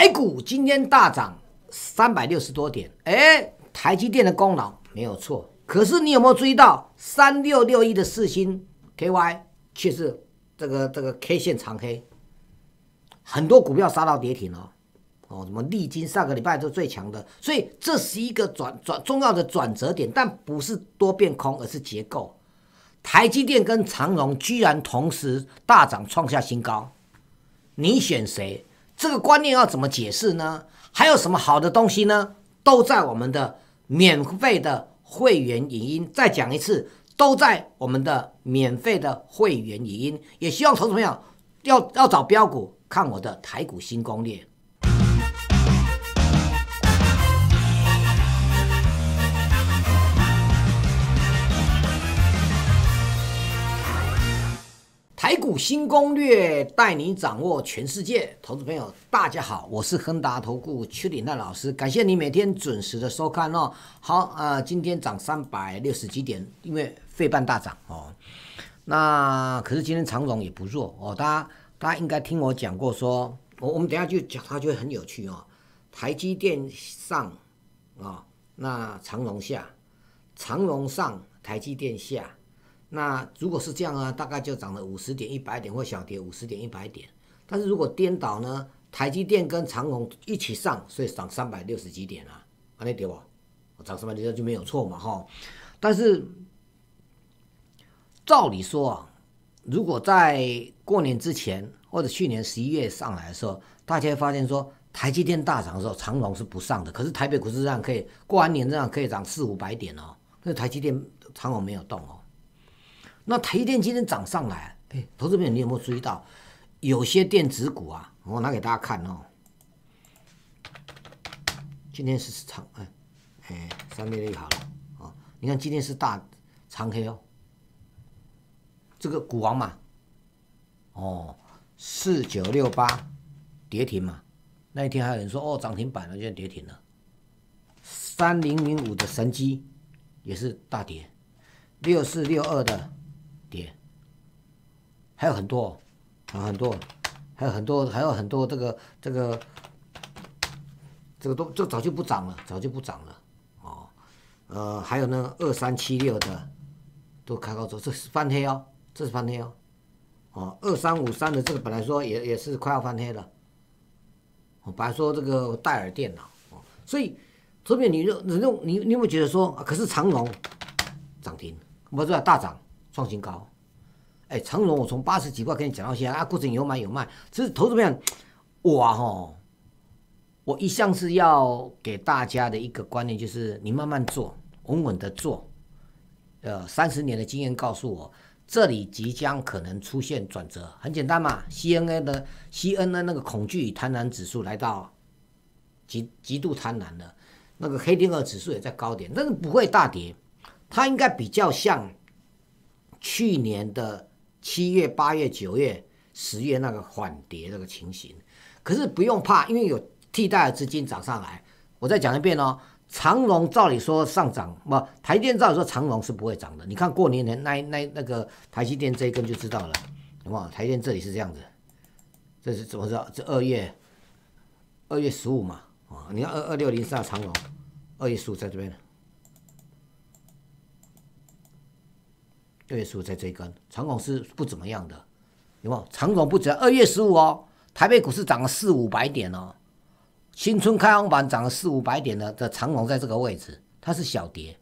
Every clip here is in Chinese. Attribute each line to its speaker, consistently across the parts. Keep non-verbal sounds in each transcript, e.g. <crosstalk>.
Speaker 1: 台股今天大涨三百六十多点，哎，台积电的功劳没有错。可是你有没有注意到三六六一的四星 KY 却是这个这个 K 线长黑，很多股票杀到跌停了。哦，什么历经上个礼拜都最强的，所以这是一个转转重要的转折点，但不是多变空，而是结构。台积电跟长荣居然同时大涨创下新高，你选谁？这个观念要怎么解释呢？还有什么好的东西呢？都在我们的免费的会员语音。再讲一次，都在我们的免费的会员语音。也希望投资朋友要要找标股看我的台股新攻略。台股新攻略带你掌握全世界，投资朋友大家好，我是亨达投顾邱礼泰老师，感谢你每天准时的收看哦。好啊，今天涨三百六十几点，因为费半大涨哦。那可是今天长荣也不弱哦，大家大家应该听我讲过，说我我们等下就讲它就会很有趣哦。台积电上啊，那长荣下，长荣上，台积电下。那如果是这样啊，大概就涨了五十点、一百点或小跌五十点、一百点。但是如果颠倒呢，台积电跟长虹一起上，所以涨三百六十几点啊？啊，里跌我？涨三百六十就没有错嘛哈。但是照理说啊，如果在过年之前或者去年十一月上来的时候，大家会发现说台积电大涨的时候，长隆是不上的。可是台北股市上可以过完年这样可以涨四五百点哦，那台积电、长隆没有动哦。那台电今天涨上来，哎，投资朋友，你有没有注意到有些电子股啊？我拿给大家看哦。今天是长哎哎三倍绿好了啊！你看今天是大长黑哦，这个股王嘛，哦四九六八跌停嘛。那一天还有人说哦涨停板了，现在跌停了。三零零五的神机也是大跌，六四六二的。跌，还有很多，很多，还有很多，还有很多，这个这个这个都这早就不涨了，早就不涨了，哦，呃，还有那二三七六的都开高走，这是翻黑哦，这是翻黑哦，哦，二三五三的这个本来说也也是快要翻黑了，我本来说这个戴尔电脑哦，所以这边你你用你你有没有觉得说？可是长龙涨停，不是大涨。创新高，哎，长荣，我从八十几块跟你讲到现在，啊，过程有买有卖，其实投资面，我哈，我一向是要给大家的一个观念，就是你慢慢做，稳稳的做。呃，三十年的经验告诉我，这里即将可能出现转折。很简单嘛，C N A 的 C N A 那个恐惧与贪婪指数来到极极度贪婪了，那个黑天鹅指数也在高点，但是不会大跌，它应该比较像。去年的七月、八月、九月、十月那个缓跌那个情形，可是不用怕，因为有替代的资金涨上来。我再讲一遍哦，长龙照理说上涨，不台电照理说长龙是不会涨的。你看过年的那那那个台积电这一根就知道了，好不好？台电这里是这样子，这是怎么着？这二月二月十五嘛，啊，你看二二六零是下长龙，二月十五在这边。六月十五在追根长虹是不怎么样的，有没有长虹不止二月十五哦，台北股市涨了四五百点哦，新春开版涨了四五百点的，的长虹在这个位置，它是小跌，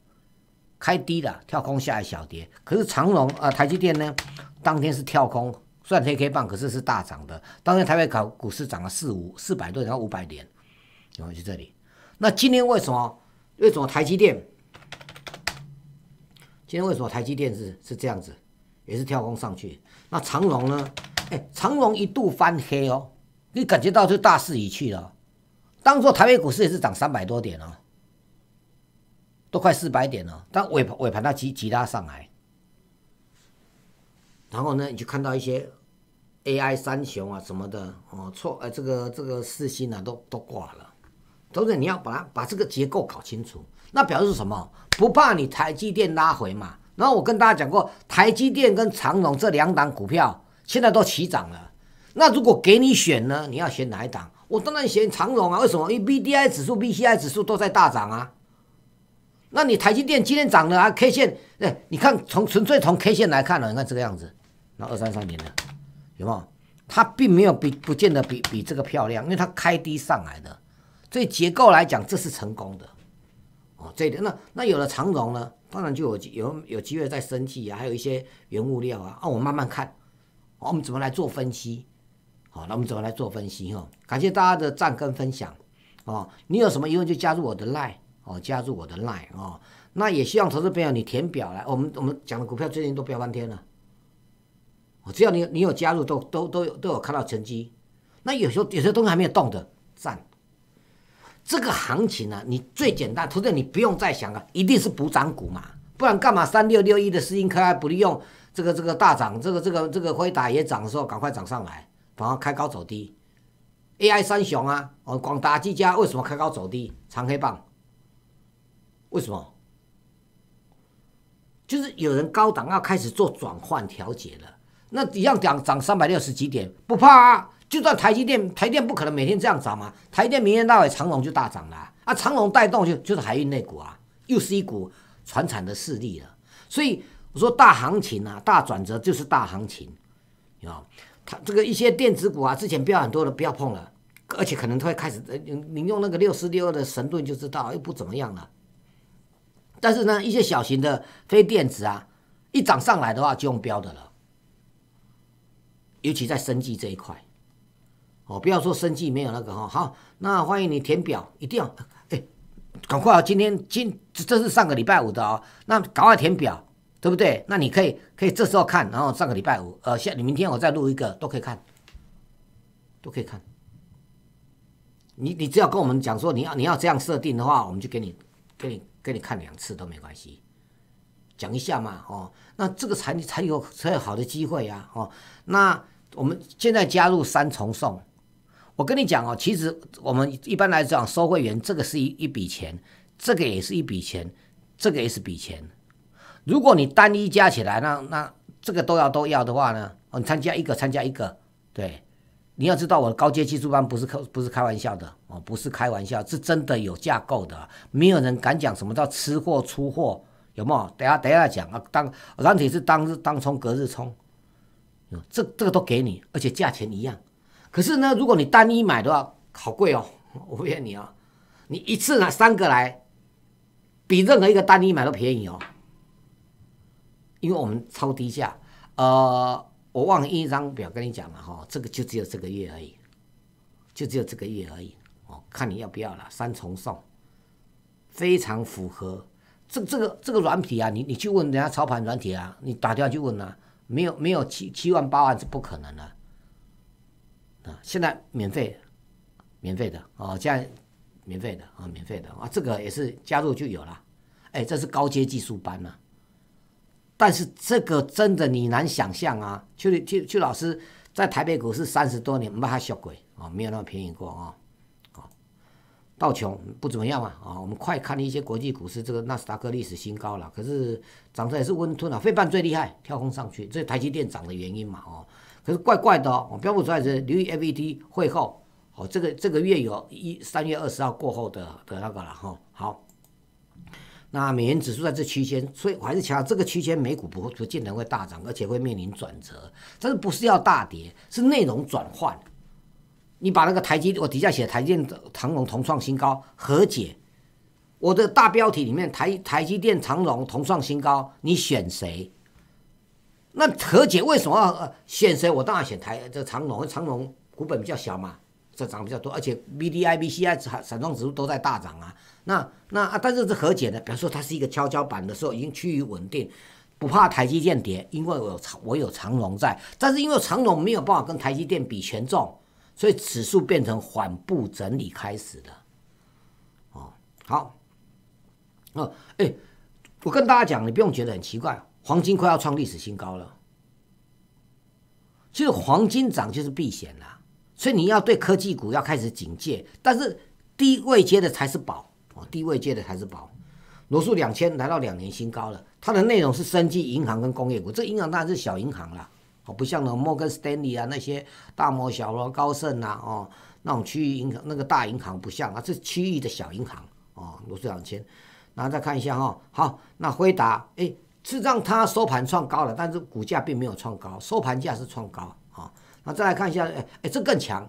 Speaker 1: 开低的跳空下一小跌，可是长虹啊，台积电呢，当天是跳空，算天 K 棒，可是是大涨的。当天台北考股市涨了四五四百多点到五百点，有没有？就这里。那今天为什么？为什么台积电？今天为什么台积电是是这样子，也是跳空上去？那长龙呢？哎，长龙一度翻黑哦，你感觉到就大势已去了。当做台北股市也是涨三百多点哦，都快四百点了，但尾尾盘它急急拉上来。然后呢，你就看到一些 AI 三雄啊什么的哦错，呃这个这个四星啊都都挂了。总之你要把它把这个结构搞清楚。那表示什么？不怕你台积电拉回嘛？然后我跟大家讲过，台积电跟长荣这两档股票现在都齐涨了。那如果给你选呢，你要选哪一档？我当然选长荣啊。为什么？因为 B D I 指数、B C I 指数都在大涨啊。那你台积电今天涨了啊，K 线哎，你看从纯粹从 K 线来看呢，你看这个样子，那二三三年的有没有？它并没有比不见得比比这个漂亮，因为它开低上来的。所以结构来讲，这是成功的。这一点，那那有了长融呢，当然就有有有机会再升气啊，还有一些原物料啊，啊，我们慢慢看，我们怎么来做分析？好，那我们怎么来做分析？哈，感谢大家的赞跟分享，哦，你有什么疑问就加入我的 line，哦，加入我的 line，哦，那也希望投资朋友你填表来，我们我们讲的股票最近都飙翻天了，我只要你你有加入都都都有都有看到成绩，那有时候有些东西还没有动的赞。这个行情呢，你最简单，徒弟你不用再想了，一定是补涨股嘛，不然干嘛？三六六一的思盈科还 i 不利用这个这个大涨，这个这个这个回打也涨的时候，赶快涨上来，然后开高走低。AI 三雄啊，哦，广达、技嘉为什么开高走低？长黑棒，为什么？就是有人高档要开始做转换调节了，那一样涨涨三百六十几点不怕啊？就算台积电、台电不可能每天这样涨嘛？台电明天到尾长隆就大涨了啊！长隆带动就就是海运那股啊，又是一股船产的势力了。所以我说大行情啊，大转折就是大行情，啊，它这个一些电子股啊，之前标很多的不要碰了，而且可能它会开始，你你用那个六四六二的神盾就知道又不怎么样了。但是呢，一些小型的非电子啊，一涨上来的话就用标的了，尤其在生计这一块。哦，不要说生计没有那个哈好，那欢迎你填表，一定要哎，赶快哦！今天今这是上个礼拜五的哦，那赶快填表，对不对？那你可以可以这时候看，然后上个礼拜五呃，下你明天我再录一个都可以看，都可以看。你你只要跟我们讲说你要你要这样设定的话，我们就给你给你给你看两次都没关系，讲一下嘛哦。那这个才才有才有好的机会呀哦。那我们现在加入三重送。我跟你讲哦，其实我们一般来讲收会员，这个是一一笔钱，这个也是一笔钱，这个也是笔钱。如果你单一加起来，那那这个都要都要的话呢？哦，你参加一个参加一个，对，你要知道我的高阶技术班不是开不是开玩笑的哦，不是开玩笑，是真的有架构的。没有人敢讲什么叫吃货出货，有没有？等下等下讲啊，当，而且是当日当冲，隔日冲，这这个都给你，而且价钱一样。可是呢，如果你单一买的话，好贵哦！<laughs> 我不骗你啊，你一次拿三个来，比任何一个单一买都便宜哦。因为我们超低价，呃，我忘了一张表跟你讲了哈，这个就只有这个月而已，就只有这个月而已哦，看你要不要了。三重送，非常符合这这个这个软体啊，你你去问人家操盘软体啊，你打电话去问啊，没有没有七七万八万是不可能的。现在免费，免费的哦，现在免费的啊，免费的啊，这个也是加入就有了。哎，这是高阶技术班呢。但是这个真的你难想象啊！邱邱邱老师在台北股市三十多年没还学鬼哦，没有那么便宜过啊。哦，道琼不怎么样嘛啊。我们快看了一些国际股市，这个纳斯达克历史新高了，可是涨也是温吞啊。飞半最厉害，跳空上去，这台积电涨的原因嘛哦。可是怪怪的，我标普出来是留意 FED 会后，哦，这个这个月有一三月二十号过后的的那个了哈，好，那美元指数在这区间，所以我还是强调这个区间美股不不尽然会大涨，而且会面临转折，但是不是要大跌，是内容转换。你把那个台积我底下写台积电、长龙同创新高和解，我的大标题里面台台积电、长龙同创新高，你选谁？那和解为什么选身？我当然选台这长隆，长隆股本比较小嘛，这涨比较多，而且 B D I B C I 闪产庄指数都在大涨啊。那那啊，但是这和解呢，比如说它是一个跷跷板的时候，已经趋于稳定，不怕台积电跌，因为我长我有长隆在，但是因为长隆没有办法跟台积电比权重，所以指数变成缓步整理开始的。哦，好，哦，哎，我跟大家讲，你不用觉得很奇怪。黄金快要创历史新高了，就是黄金涨就是避险啦，所以你要对科技股要开始警戒。但是低位接的才是宝哦，低位接的才是宝。罗素两千来到两年新高了，它的内容是升级银行跟工业股，这银行当然是小银行啦，哦，不像呢摩根斯丹利啊那些大摩小罗高盛啊，哦那种区域银行那个大银行不像啊，是区域的小银行哦。罗素两千，然后再看一下哈，好，那回答哎。是让它收盘创高了，但是股价并没有创高，收盘价是创高啊。那再来看一下，哎哎，这更强。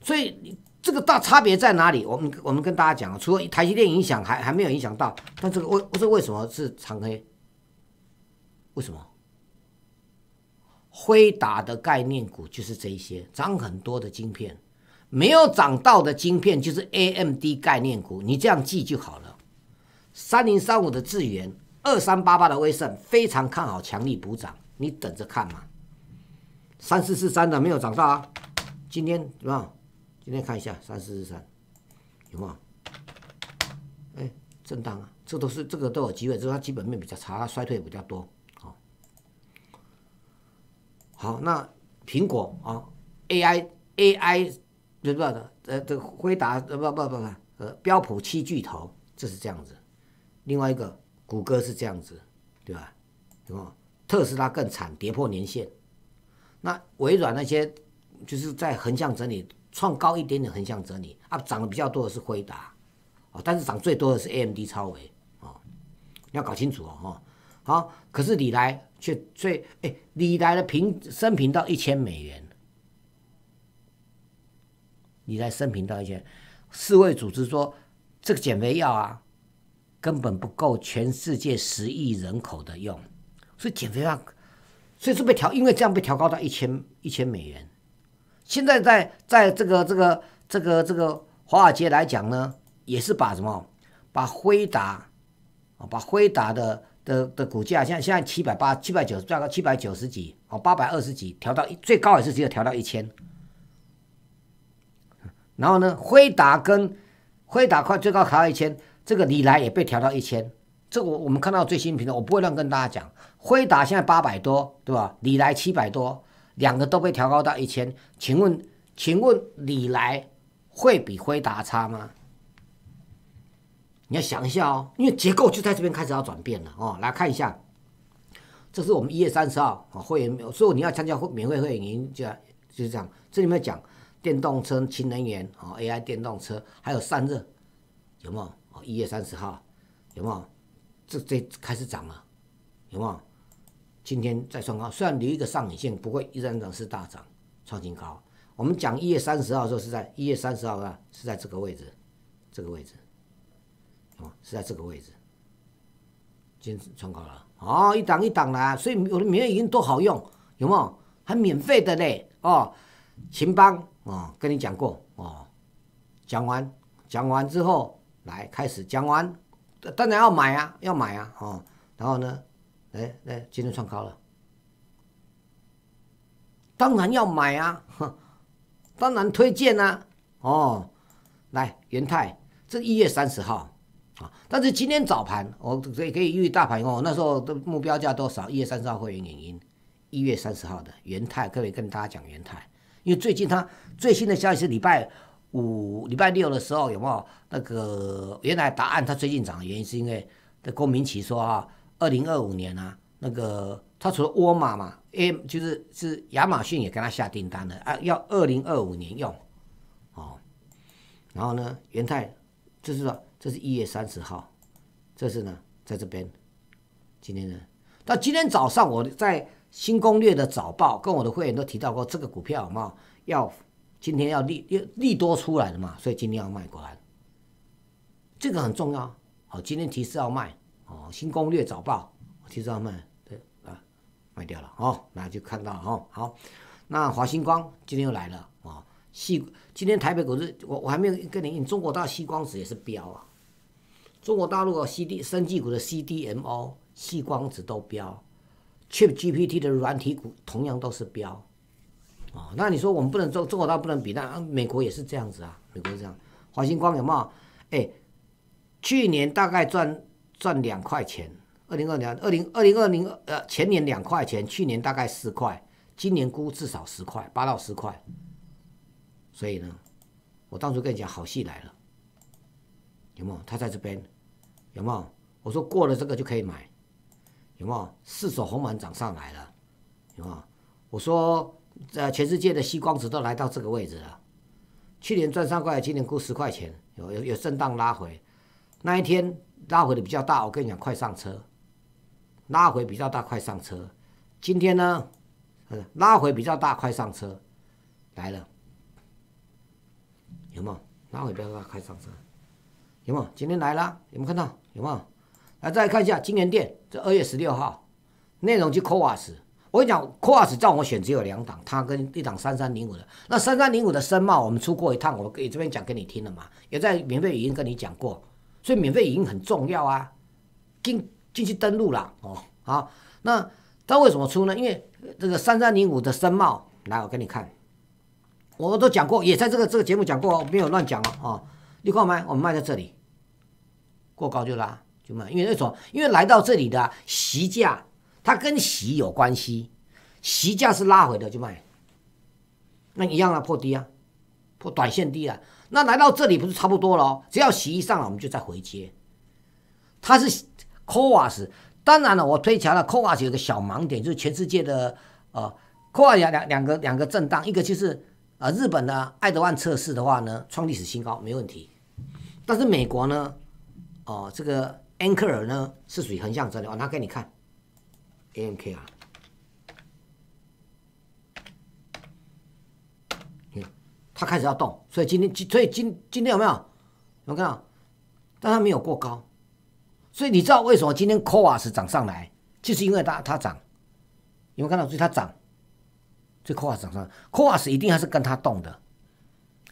Speaker 1: 所以这个大差别在哪里？我们我们跟大家讲除了台积电影响，还还没有影响到。那这个为这为什么是长黑？为什么？辉达的概念股就是这一些涨很多的晶片，没有涨到的晶片就是 A M D 概念股。你这样记就好了。三零三五的智源，二三八八的威盛非常看好，强力补涨，你等着看嘛。三四四三的没有涨到啊，今天是吧？今天看一下三四四三，有没有？哎，震荡啊，这都是这个都有机会，就是它基本面比较差，衰退比较多。好，好，那苹果啊，AI AI 不知道的，呃，这个辉达呃不不不不呃标普七巨头，这是这样子。另外一个。谷歌是这样子，对吧？哦，特斯拉更惨，跌破年线。那微软那些就是在横向整理，创高一点点横向整理啊，涨的比较多的是辉达，哦，但是涨最多的是 AMD 超维，哦。你要搞清楚哦，哈。好，可是李来却最哎，李来的平升平到一千美元，李来升平到一千。世卫组织说这个减肥药啊。根本不够全世界十亿人口的用，所以减肥药，所以是被调，因为这样被调高到一千一千美元。现在在在这个这个这个这个华尔街来讲呢，也是把什么把辉达啊，把辉达的的的股价，像现在七百八七百九，最高七百九十几哦，八百二十几，调到最高也是只有调到一千。然后呢，辉达跟辉达快最高还有一千。这个锂来也被调到一千，这我我们看到最新评的，我不会乱跟大家讲。辉达现在八百多，对吧？锂来七百多，两个都被调高到一千。请问，请问锂来会比辉达差吗？你要想一下哦，因为结构就在这边开始要转变了哦。来看一下，这是我们一月三十号啊，会员，所以你要参加会免费会员，营，就要就这样。这里面讲电动车、新能源哦，AI 电动车还有散热，有没有？一月三十号，有没有？这这开始涨了，有没有？今天再创高，虽然留一个上影线，不过依然涨是大涨，创新高。我们讲一月三十号的时候，是在一月三十号啊，是在这个位置，这个位置，哦，是在这个位置，今天创高了。哦，一档一档的，所以我的免费已经多好用，有没有？还免费的嘞，哦，秦邦，哦，跟你讲过，哦，讲完讲完之后。来，开始讲完，当然要买啊，要买啊，哦，然后呢，哎，哎，今天创高了，当然要买啊，当然推荐啊，哦，来，元泰，这一月三十号，啊，但是今天早盘，我可以可以预大盘哦，那时候的目标价多少？一月三十号会员影音，一月三十号的元泰，可以跟大家讲元泰，因为最近他最新的消息是礼拜。五礼拜六的时候有没有那个原来答案？它最近涨的原因是因为的郭明奇说啊，二零二五年啊，那个他除了沃尔玛嘛，A 就是是亚马逊也跟他下订单了啊，要二零二五年用哦。然后呢，元泰这是这是一月三十号，这是呢在这边今天呢，到今天早上我在新攻略的早报跟我的会员都提到过这个股票，有没有要？今天要利要利多出来的嘛，所以今天要卖过来，这个很重要。好，今天提示要卖。哦，新攻略早报提示要卖，对啊，卖掉了哦，那就看到哦。好，那华星光今天又来了哦，细今天台北股市我我还没有跟你印，中国大陆细光子也是标啊，中国大陆的 C D 生技股的 C D M O 细光子都标 c h i p G P T 的软体股同样都是标。哦，那你说我们不能中中国大陆不能比，那美国也是这样子啊，美国是这样。华星光有没有？哎，去年大概赚赚两块钱，二零二零二零二零二零呃前年两块钱，去年大概四块，今年估至少十块，八到十块。所以呢，我当初跟你讲，好戏来了，有没有？他在这边，有没有？我说过了这个就可以买，有没有？四手红盘涨上来了，有没有？我说。呃，全世界的吸光子都来到这个位置了。去年赚三块，今年估十块钱，有有有震荡拉回。那一天拉回的比较大，我跟你讲，快上车！拉回比较大，快上车！今天呢，拉回比较大，快上车！来了，有冇？拉回比较大，快上车！有冇？今天来了，有冇看到？有冇？来再看一下金源店，这二月十六号，内容就扣瓦斯。我跟你讲，Qos 在我选只有两档，它跟一档三三零五的那三三零五的声貌，我们出过一趟，我给这边讲给你听了嘛，也在免费语音跟你讲过，所以免费语音很重要啊。进进去登录了哦好，那它为什么出呢？因为这个三三零五的声貌，来我给你看，我们都讲过，也在这个这个节目讲过，没有乱讲哦，哦，你卖没？我们卖在这里，过高就拉就卖，因为那种因为来到这里的席价。它跟洗有关系，洗价是拉回的就卖，那一样啊，破低啊，破短线低啊，那来到这里不是差不多了哦？只要洗一上来，我们就再回接。它是 c o a s 当然了，我推起来 c o a s 有个小盲点，就是全世界的呃 c o a s 两两个两个震荡，一个就是呃日本的爱德万测试的话呢，创历史新高没问题，但是美国呢，哦这个安克尔呢是属于横向整理，我拿给你看。ANK 啊，它开始要动，所以今天，今所以今今天有没有？有有看到？但它没有过高，所以你知道为什么今天 c o s 涨上来，就是因为它它涨，有没有看到所以它涨，所以 c o s 涨上 c o s 一定还是跟它动的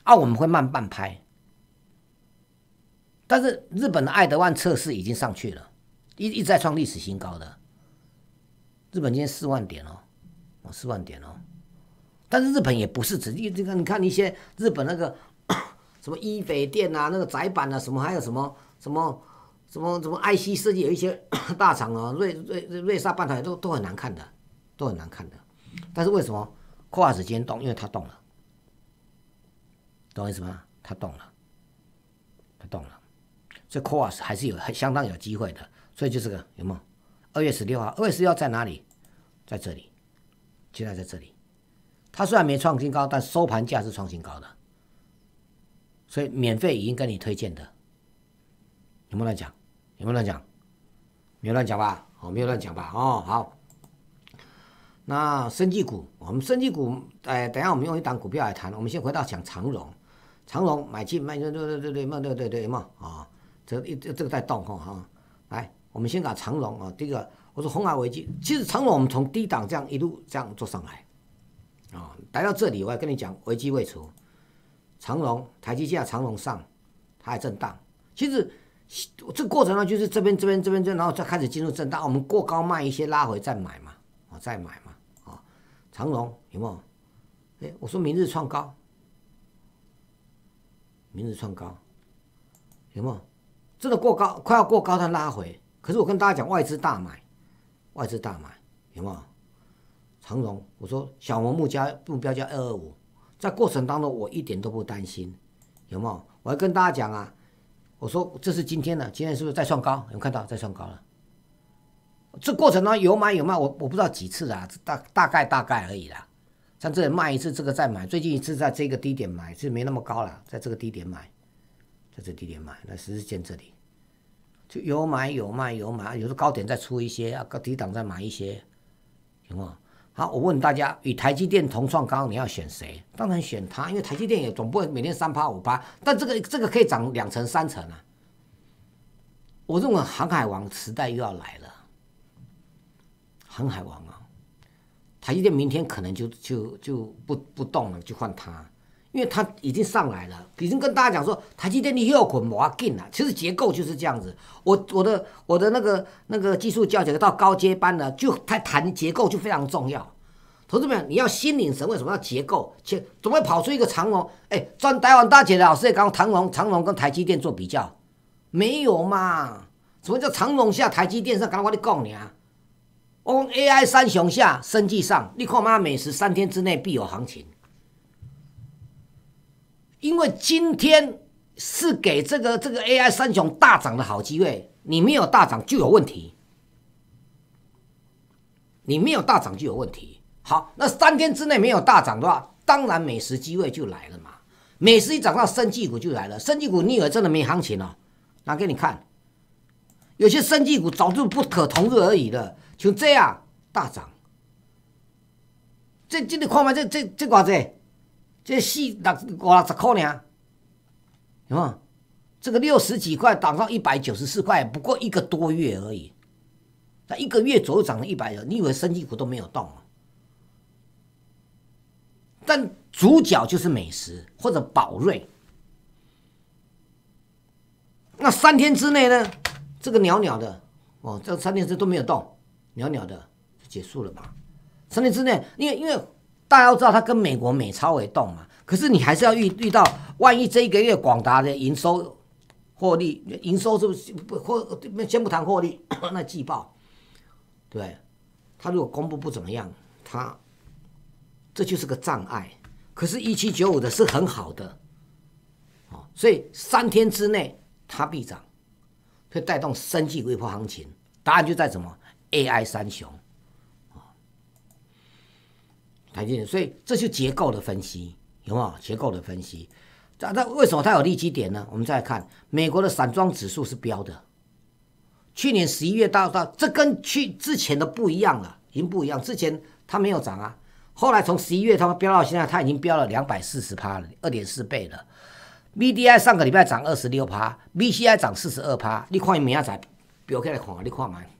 Speaker 1: 啊，我们会慢半拍，但是日本的爱德万测试已经上去了，一一直在创历史新高的。日本今天四万点哦，哦四万点哦，但是日本也不是只一这个，你看一些日本那个 <coughs> 什么一菲店啊，那个窄板啊，什么还有什么什么什么什么 IC 设计有一些 <coughs> 大厂哦，瑞瑞瑞萨半导体都都很难看的，都很难看的。但是为什么 c a r o s 今天动？因为它动了，懂我意思吗？它动了，它动了，所以 c a r o s 还是有相当有机会的，所以就是个有没有？二月十六号，二月十六号在哪里？在这里，现在在这里。它虽然没创新高，但收盘价是创新高的。所以免费已经跟你推荐的，有没有乱讲？有没有乱讲？没有乱讲吧？哦，没有乱讲吧？哦，好。那生技股，我们生技股，哎，等一下，我们用一档股票来谈。我们先回到讲长荣，长荣买进，卖，对对对对对，对对对对有啊，这一这个在动哈哈，来。我们先搞长龙啊，第一个我说红海危机，其实长龙我们从低档这样一路这样做上来，啊，来到这里我要跟你讲危机未除，长龙台积价长龙上，它还震荡，其实这过程呢就是这边这边这边这，然后再开始进入震荡，我们过高卖一些拉回再买嘛，哦，再买嘛，啊，长龙有没有？哎，我说明日创高，明日创高，有没有？真的过高快要过高它拉回。可是我跟大家讲，外资大买，外资大买，有没有？长荣，我说小红木加目标加二二五，在过程当中我一点都不担心，有没有？我要跟大家讲啊，我说这是今天的，今天是不是在创高？有有看到在创高了？这过程当中有买有卖，我我不知道几次啊，大大概大概而已啦。像这里卖一次，这个再买，最近一次在这个低点买是没那么高了，在这个低点买，在这低点买，那十字线这里。就有买有卖，有买，有的高点再出一些，个低档再买一些，行吗？好，我问大家，与台积电同创高，你要选谁？当然选它，因为台积电也总不会每天三趴五趴，但这个这个可以涨两成三成啊。我认为航海王时代又要来了，航海王啊，台积电明天可能就就就不不动了，就换它。因为它已经上来了，已经跟大家讲说，台积电你又要滚毛啊筋了。其实结构就是这样子，我我的我的那个那个技术教学到高阶班了，就他谈结构就非常重要。同志们，你要心领神会，什么叫结构？怎怎会跑出一个长龙？哎，专台湾大姐的老师也刚长龙，长龙跟台积电做比较，没有嘛？什么叫长龙下台积电上？刚刚我哋讲㖏，我讲 A I 三雄下，升绩上，你看嘛，美食三天之内必有行情。因为今天是给这个这个 AI 三雄大涨的好机会，你没有大涨就有问题，你没有大涨就有问题。好，那三天之内没有大涨的话，当然美食机会就来了嘛。美食一涨到生技股就来了，生技股你以为真的没行情哦？拿给你看，有些生技股早就不可同日而语了，就这样大涨，这这里看嘛，这这这瓜子。这四六五六十块呢，是嘛？这个六十几块涨到一百九十四块，不过一个多月而已。那一个月左右涨了一百，你以为深基股都没有动吗？但主角就是美食或者宝瑞。那三天之内呢？这个袅袅的哦，这三天之内都没有动，袅袅的就结束了吧？三天之内，因为因为。大家都知道，它跟美国美钞也动嘛。可是你还是要遇遇到，万一这一个月广达的营收、获利、营收是不不获，先不谈获利，<coughs> 那季报，对，它如果公布不怎么样，它这就是个障碍。可是，一七九五的是很好的，哦，所以三天之内它必涨，会带动升绩微波行情。答案就在什么 AI 三雄。台积电，所以这就结构的分析，有没有结构的分析？那那为什么它有利基点呢？我们再看美国的散装指数是标的，去年十一月到到，这跟去之前的不一样了，已经不一样。之前它没有涨啊，后来从十一月它们飙到现在，它已经飙了两百四十趴了，二点四倍了。VDI 上个礼拜涨二十六趴，VCI 涨四十二趴，你看明仔下标起来看，你看买。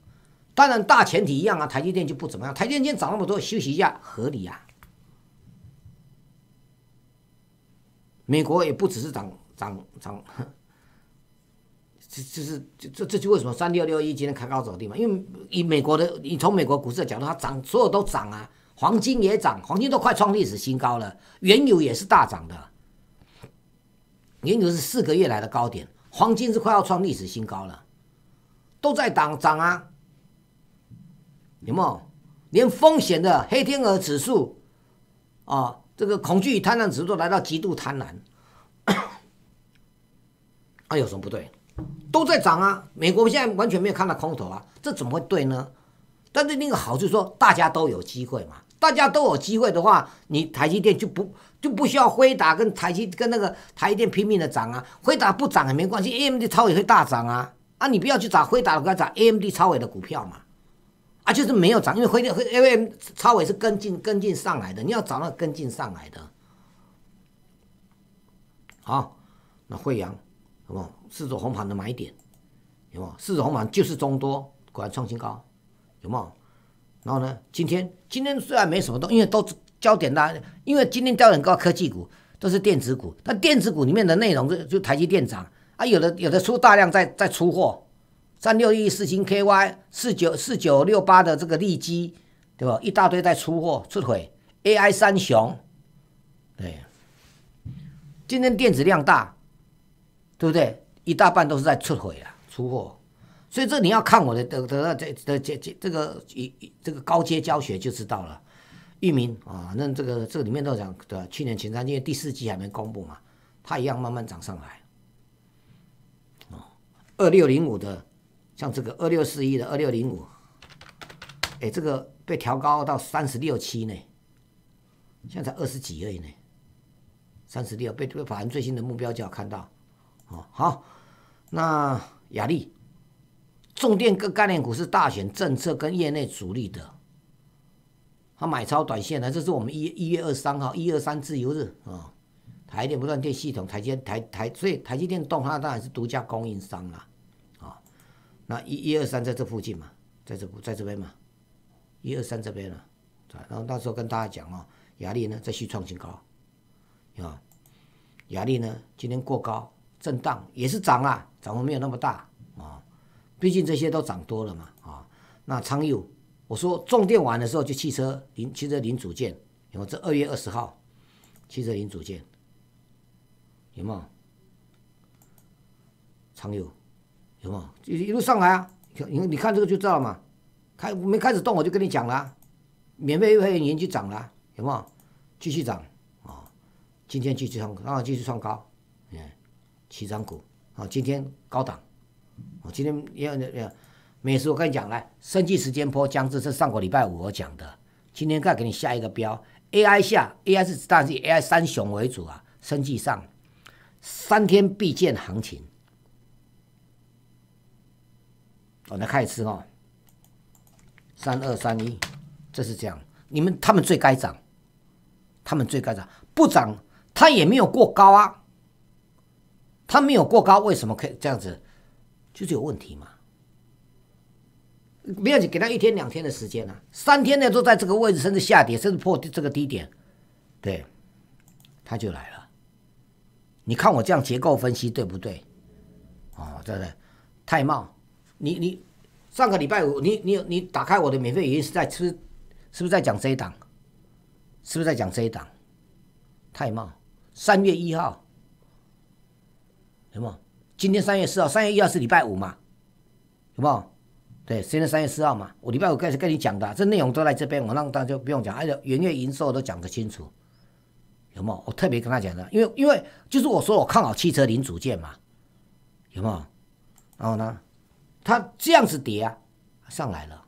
Speaker 1: 当然，大前提一样啊，台积电就不怎么样。台积电涨那么多，休息一下合理呀。美国也不只是涨涨涨，<laughs> 这这是这这这就为什么三六六一今天开高走低嘛？因为以美国的，你从美国股市的角度，它涨，所有都涨啊，黄金也涨，黄金都快创历史新高了，原油也是大涨的，原油是四个月来的高点，黄金是快要创历史新高了，都在涨涨啊。有没有连风险的黑天鹅指数啊？这个恐惧与贪婪指数来到极度贪婪 <coughs> 啊？有什么不对？都在涨啊！美国现在完全没有看到空头啊，这怎么会对呢？但是那个好处是说，大家都有机会嘛。大家都有机会的话，你台积电就不就不需要辉达跟台积跟那个台电拼命的涨啊，辉达不涨也没关系，AMD 超也会大涨啊。啊，你不要去找辉达了，要找 AMD 超伟的股票嘛。就是没有涨，因为汇电和 a 超尾是跟进跟进上来的，你要找那跟进上来的。好，那惠阳有没四组红盘的买点？有没有四组红盘就是中多，果然创新高，有没有？然后呢，今天今天虽然没什么动，因为都焦点大，因为今天焦点高科技股都是电子股，但电子股里面的内容就就台积电涨啊，有的有的出大量在在出货。三六一四星 KY 四九四九六八的这个利基，对吧？一大堆在出货出腿 AI 三雄，对，今天电子量大，对不对？一大半都是在出腿啊，出货，所以这你要看我的的的这这这这个一这个高阶教学就知道了。域名啊，那这个这个里面都讲的，去年前三季第四季还没公布嘛，它一样慢慢涨上来。哦，二六零五的。像这个二六四一的二六零五，哎，这个被调高到三十六七呢，现在才二十几而已呢，三十六被被法人最新的目标就要看到，哦好，那雅丽，重点跟概念股是大选政策跟业内主力的，他买超短线的，这是我们一一月二十三号一二三自由日啊，台电不断电系统，台积台台所以台积电动，那当然是独家供应商啦。那一一二三在这附近嘛，在这不在这边嘛，一二三这边了，对然后那时候跟大家讲哦，压力呢再续创新高，啊，压力呢今天过高震荡也是涨了，涨幅没有那么大啊，毕竟这些都涨多了嘛啊。那仓宇，我说重电玩的时候就汽车零汽车零组件，然后这二月二十号汽车零组件有没有？仓有。有吗？一一路上来啊，你你看这个就知道了嘛。开没开始动我就跟你讲了，免费会员已经去涨了，有吗？继续涨啊！今天继续创，然后继续创高。嗯，七涨股啊，今天高档。我今天要要，美食我跟你讲来，升计时间波将至，是上个礼拜五我讲的。今天再给你下一个标，AI 下，AI 是但是以 AI 三雄为主啊，升计上三天必见行情。我来看一次哦，三二三一，这是这样。你们他们最该涨，他们最该涨，不涨它也没有过高啊，它没有过高，为什么可以这样子？就是有问题嘛。不要紧，给他一天两天的时间啊，三天内都在这个位置，甚至下跌，甚至破这个低点，对，他就来了。你看我这样结构分析对不对？哦，对对，太茂。你你上个礼拜五你你你打开我的免费语音是在吃，是不是在讲这一档？是不是在讲这一档？太茂三月一号，有没有？今天三月四号，三月一号是礼拜五嘛？有没有？对，今天三月四号嘛，我礼拜五开始跟你讲的，这内容都在这边，我让大家不用讲，还有元月营收都讲得清楚，有没有？我特别跟他讲的，因为因为就是我说我看好汽车零组件嘛，有没有？然后呢？它这样子跌啊，上来了，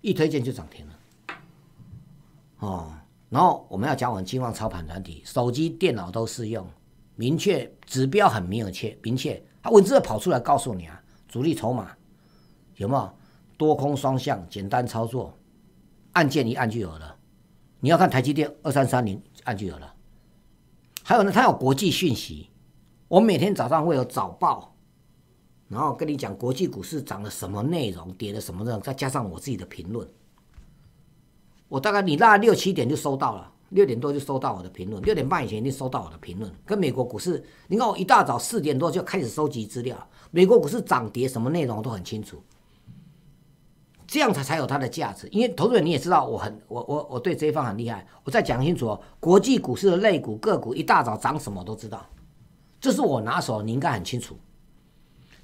Speaker 1: 一推荐就涨停了，哦，然后我们要讲我们金旺操盘专题，手机、电脑都适用，明确指标很明确，明确它文字跑出来告诉你啊，主力筹码有没有多空双向，简单操作，按键一按就有了，你要看台积电二三三零，按就有了，还有呢，它有国际讯息，我每天早上会有早报。然后跟你讲国际股市涨了什么内容，跌了什么内容，再加上我自己的评论，我大概你那六七点就收到了，六点多就收到我的评论，六点半以前一定收到我的评论。跟美国股市，你看我一大早四点多就开始收集资料，美国股市涨跌什么内容我都很清楚，这样才才有它的价值。因为投资人你也知道，我很我我我对这一方很厉害。我再讲清楚哦，国际股市的类股、个股一大早涨什么我都知道，这是我拿手，你应该很清楚。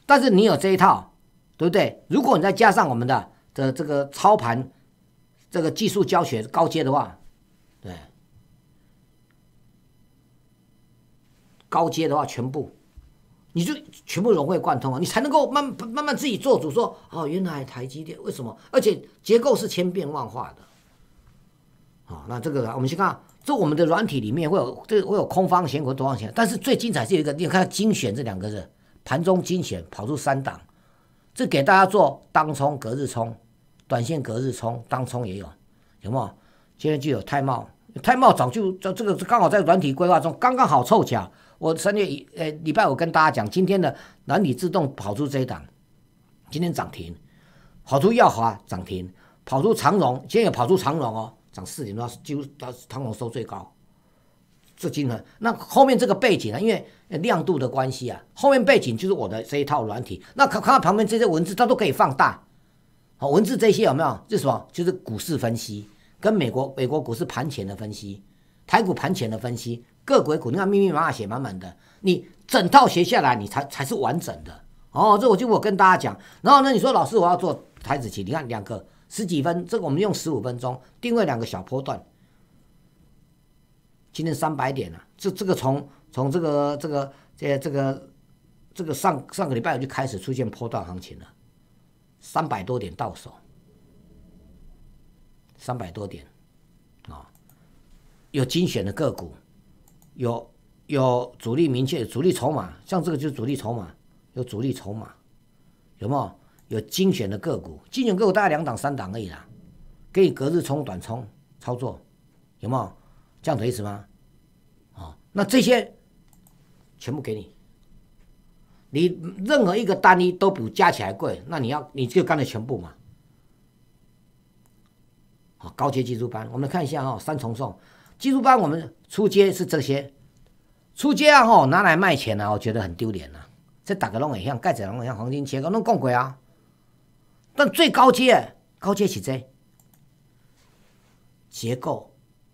Speaker 1: 但是你有这一套，对不对？如果你再加上我们的的这个操盘，这个技术教学高阶的话，对，高阶的话全部，你就全部融会贯通啊，你才能够慢慢慢慢自己做主，说哦，原来台积电为什么？而且结构是千变万化的。好，那这个我们去看，这我们的软体里面会有这个会有空方线和多方线，但是最精彩是有一个你看精选这两个字。盘中惊险跑出三档，这给大家做当冲、隔日冲、短线隔日冲，当冲也有，有有？今天就有泰茂，泰茂早就这这个刚好在软体规划中，刚刚好凑巧。我三月一呃礼拜五跟大家讲，今天的软体自动跑出这一档，今天涨停，跑出耀华涨停，跑出长荣，今天也跑出长荣哦，涨四点多，就长荣收最高。资金呢？那后面这个背景呢？因为亮度的关系啊，后面背景就是我的这一套软体。那看看到旁边这些文字，它都可以放大。好，文字这些有没有？是什么？就是股市分析，跟美国美国股市盘前的分析，台股盘前的分析，个股股你看密密麻麻写满满的，你整套写下来，你才才是完整的。哦，这我就我跟大家讲。然后呢，你说老师我要做台子棋，你看两个十几分，这个我们用十五分钟定位两个小波段。今天三百点了，这这个从从这个这个这这个这个上上个礼拜就开始出现破段行情了，三百多点到手，三百多点啊，有精选的个股，有有主力明确主力筹码，像这个就是主力筹码，有主力筹码，有没有有精选的个股？精选个股大概两档三档而已啦，可以隔日冲短冲操作，有没有这样子意思吗？那这些全部给你，你任何一个单一都比加起来贵，那你要你就干了全部嘛。好，高阶技术班，我们看一下啊，三重送技术班，我们出街是这些，出街啊哦，拿来卖钱啊，我觉得很丢脸呐。这打个龙也像，盖子龙也像，黄金切割拢讲过啊。但最高阶，高阶是这结构。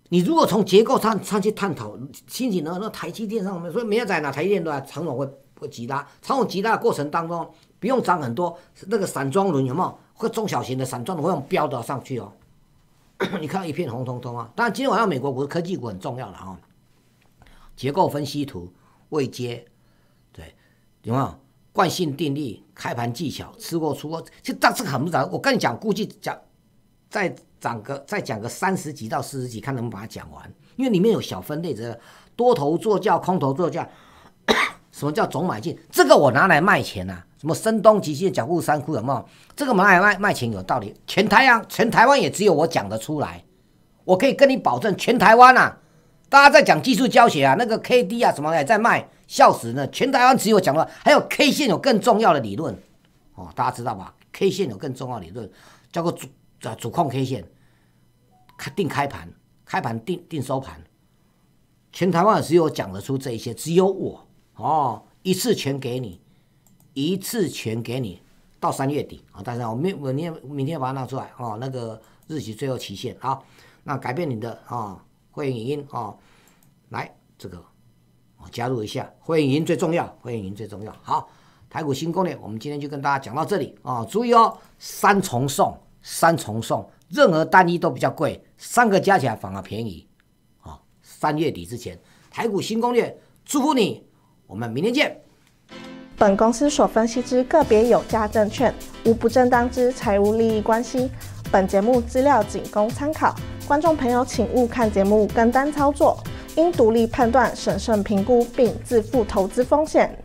Speaker 1: 你如果从结构上上去探讨，新技能那台积电上面，所以明天在哪台积电都啊，长总会会极大，长总极大过程当中不用涨很多，那个散装轮有没有？或中小型的散装轮会用标的上去哦。你看一片红彤彤啊！当然今天晚上美国股、科技股很重要了哦。结构分析图未接，对，有没有惯性定律？开盘技巧，吃过醋，其实当时很不早，我跟你讲，估计讲在。讲个再讲个三十几到四十几，看能不能把它讲完，因为里面有小分类的，多头做价、空头做价，<coughs> 什么叫总买进？这个我拿来卖钱啊！什么声东击西、假布三窟有吗？这个卖卖卖钱有道理。全台湾全台湾也只有我讲得出来，我可以跟你保证，全台湾呐，大家在讲技术教学啊，那个 KD 啊什么也在卖，笑死人了！全台湾只有讲了，还有 K 线有更重要的理论哦，大家知道吧？K 线有更重要的理论，叫做主。啊，主控 K 线，定开盘，开盘定定收盘，全台湾只有讲得出这一些，只有我哦，一次全给你，一次全给你，到三月底啊！但是我们我明天明天把它拿出来哦，那个日期最后期限啊，那改变你的啊，会员语音啊，来这个我加入一下，会员语音最重要，会员语音最重要。好，台股新攻略我们今天就跟大家讲到这里啊，注意哦，三重送。三重送，任何单一都比较贵，三个加起来反而便宜，啊！三月底之前，台股新攻略祝福你，我们明天见。本公司所分析之个别有价证券，无不正当之财务利益关系。本节目资料仅供参考，观众朋友请勿看节目跟单操作，应独立判断、审慎评估并自负投资风险。